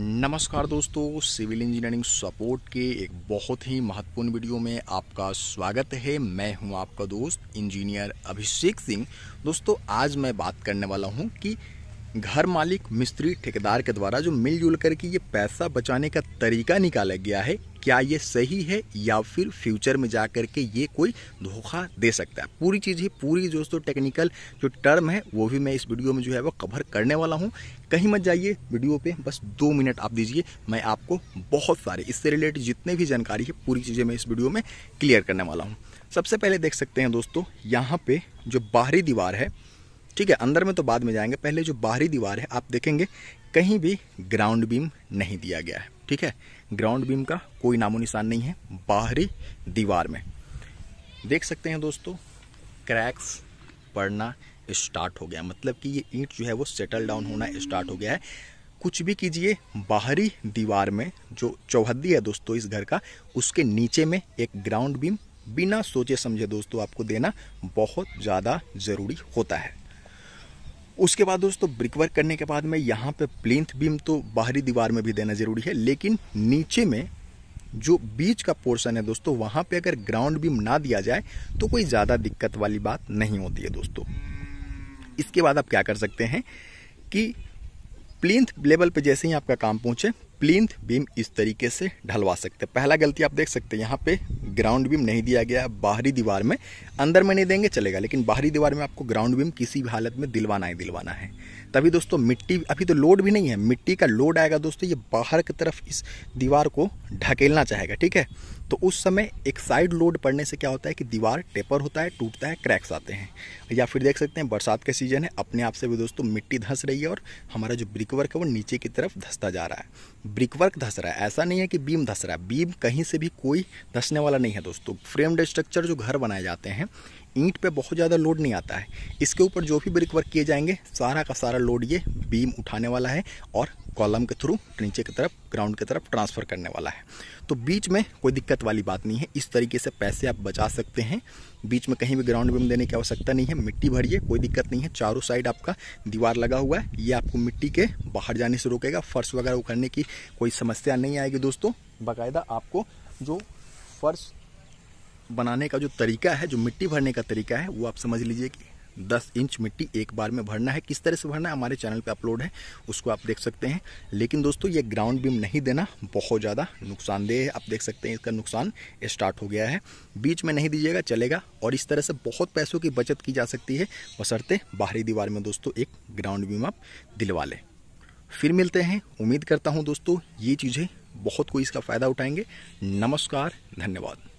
नमस्कार दोस्तों civil engineering support के एक बहुत ही महत्वपूर्ण वीडियो में आपका स्वागत है मैं हूं आपका दोस्त इंजीनियर अभिषेक सिंह दोस्तों आज मैं बात करने वाला हूं कि घर मालिक मिस्त्री ठेकेदार के द्वारा जो मिलजुल करके ये पैसा बचाने का तरीका निकाला गया है क्या ये सही है या फिर फ्यूचर में जा कर के ये कोई धोखा दे सकता है पूरी चीज़ ही पूरी दोस्तों टेक्निकल जो टर्म तो है वो भी मैं इस वीडियो में जो है वो कवर करने वाला हूँ कहीं मत जाइए वीडियो पे बस दो मिनट आप दीजिए मैं आपको बहुत सारे इससे रिलेटेड जितने भी जानकारी है पूरी चीज़ें मैं इस वीडियो में क्लियर करने वाला हूँ सबसे पहले देख सकते हैं दोस्तों यहाँ पर जो बाहरी दीवार है ठीक है अंदर में तो बाद में जाएंगे पहले जो बाहरी दीवार है आप देखेंगे कहीं भी ग्राउंड बीम नहीं दिया गया है ठीक है ग्राउंड बीम का कोई नामो निशान नहीं है बाहरी दीवार में देख सकते हैं दोस्तों क्रैक्स पड़ना स्टार्ट हो गया मतलब कि ये ईंट जो है वो सेटल डाउन होना स्टार्ट हो गया है कुछ भी कीजिए बाहरी दीवार में जो चौहद्दी है दोस्तों इस घर का उसके नीचे में एक ग्राउंड बीम बिना सोचे समझे दोस्तों आपको देना बहुत ज़्यादा ज़रूरी होता है उसके बाद दोस्तों ब्रिक वर्क करने के बाद में यहाँ पे प्लेंथ बीम तो बाहरी दीवार में भी देना ज़रूरी है लेकिन नीचे में जो बीच का पोर्शन है दोस्तों वहां पे अगर ग्राउंड बीम ना दिया जाए तो कोई ज़्यादा दिक्कत वाली बात नहीं होती है दोस्तों इसके बाद आप क्या कर सकते हैं कि प्लिंथ लेवल पे जैसे ही आपका काम पहुंचे प्लिंथ बीम इस तरीके से ढलवा सकते हैं पहला गलती आप देख सकते हैं यहाँ पे ग्राउंड बीम नहीं दिया गया है बाहरी दीवार में अंदर में नहीं देंगे चलेगा लेकिन बाहरी दीवार में आपको ग्राउंड बीम किसी भी हालत में दिलवाना ही दिलवाना है तभी दोस्तों मिट्टी अभी तो लोड भी नहीं है मिट्टी का लोड आएगा दोस्तों ये बाहर की तरफ इस दीवार को ढकेलना चाहेगा ठीक है तो उस समय एक साइड लोड पड़ने से क्या होता है कि दीवार टेपर होता है टूटता है क्रैक्स आते हैं या फिर देख सकते हैं बरसात का सीजन है अपने आप से भी दोस्तों मिट्टी धंस रही है और हमारा जो ब्रिक वर्क है वो नीचे की तरफ धसता जा रहा है ब्रिक वर्क धस रहा है ऐसा नहीं है कि बीम धस रहा है बीम कहीं से भी कोई धसने वाला नहीं नहीं है दोस्तों फ्रेम्ड स्ट्रक्चर जो घर बनाए जाते हैं ईंट पे बहुत ज़्यादा लोड नहीं आता है इसके ऊपर जो भी ब्रिक वर्क किए जाएंगे सारा का सारा लोड ये बीम उठाने वाला है और कॉलम के थ्रू नीचे की तरफ ग्राउंड की तरफ ट्रांसफ़र करने वाला है तो बीच में कोई दिक्कत वाली बात नहीं है इस तरीके से पैसे आप बचा सकते हैं बीच में कहीं भी ग्राउंड बीम देने की आवश्यकता नहीं है मिट्टी भरिए कोई दिक्कत नहीं है चारों साइड आपका दीवार लगा हुआ है ये आपको मिट्टी के बाहर जाने से रोकेगा फर्श वगैरह उखड़ने की कोई समस्या नहीं आएगी दोस्तों बाकायदा आपको जो फर्श बनाने का जो तरीका है जो मिट्टी भरने का तरीका है वो आप समझ लीजिए कि दस इंच मिट्टी एक बार में भरना है किस तरह से भरना है हमारे चैनल पे अपलोड है उसको आप देख सकते हैं लेकिन दोस्तों ये ग्राउंड बीम नहीं देना बहुत ज़्यादा नुकसानदेह है आप देख सकते हैं इसका नुकसान स्टार्ट हो गया है बीच में नहीं दीजिएगा चलेगा और इस तरह से बहुत पैसों की बचत की जा सकती है बसरते बाहरी दीवार में दोस्तों एक ग्राउंड बीम आप दिलवा लें फिर मिलते हैं उम्मीद करता हूँ दोस्तों ये चीज़ें बहुत कोई इसका फ़ायदा उठाएंगे नमस्कार धन्यवाद